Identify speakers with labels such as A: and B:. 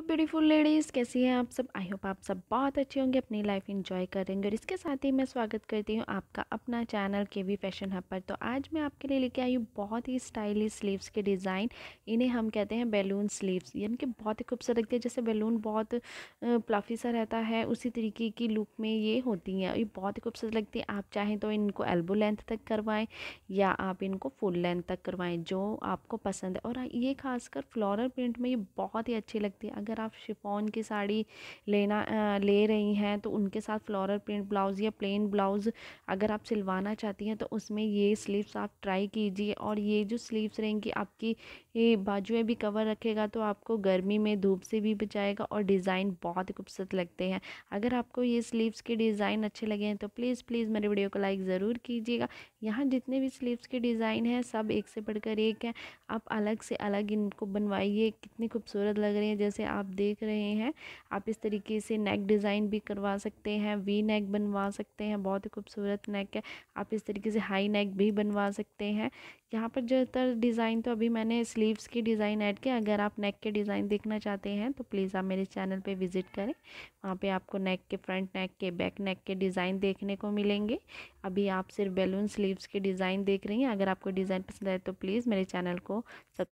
A: hello beautiful ladies कैसी हैं आप सब आई होप आप सब बहुत अच्छे होंगे अपनी लाइफ इंजॉय करेंगे और इसके साथ ही मैं स्वागत करती हूँ आपका अपना चैनल के वी फैशन हब पर तो आज मैं आपके लिए लेके आई हूँ बहुत ही स्टाइलिश स्लीव्स के डिज़ाइन इन्हें हम कहते हैं बैलून स्लीव्स यानी कि बहुत ही खूबसूरत लगती है जैसे बैलून बहुत प्लफी सा रहता है उसी तरीके की लुक में ये होती हैं ये बहुत ही खूबसूरत लगती है आप चाहें तो इनको एल्बो लेंथ तक करवाएँ या आप इनको फुल लेंथ तक करवाएँ जो आपको पसंद है और ये खासकर फ्लोरल प्रिंट में ये बहुत ही अच्छी लगती है अगर अगर आप शिफॉन की साड़ी लेना ले रही हैं तो उनके साथ फ्लोरल प्रिंट ब्लाउज़ या प्लेन ब्लाउज़ अगर आप सिलवाना चाहती हैं तो उसमें ये स्लीव्स आप ट्राई कीजिए और ये जो स्लीव्स रहेंगी आपकी ये में भी कवर रखेगा तो आपको गर्मी में धूप से भी बचाएगा और डिज़ाइन बहुत ही खूबसूरत लगते हैं अगर आपको ये स्लीव्स के डिज़ाइन अच्छे लगे हैं तो प्लीज़ प्लीज़ मेरे वीडियो को लाइक ज़रूर कीजिएगा यहाँ जितने भी स्लीव्स के डिज़ाइन हैं सब एक से बढ़कर एक हैं आप अलग से अलग इनको बनवाइए कितनी खूबसूरत लग रही है जैसे आप आप देख रहे हैं आप इस तरीके से नेक डिज़ाइन भी करवा सकते हैं वी नेक बनवा सकते हैं बहुत ही खूबसूरत नेक है आप इस तरीके से हाई नेक भी बनवा सकते हैं यहाँ पर ज़्यादातर डिज़ाइन तो अभी मैंने स्लीव्स की डिज़ाइन ऐड किया अगर आप नेक के डिज़ाइन देखना चाहते हैं तो प्लीज़ आप मेरे चैनल पर विज़िट करें वहाँ पर आपको नेक के फ्रंट नेक के बैक नेक के डिज़ाइन देखने को मिलेंगे अभी आप सिर्फ बैलून स्लीव्स के डिज़ाइन देख रही हैं अगर आपको डिज़ाइन पसंद आए तो प्लीज़ मेरे चैनल को सब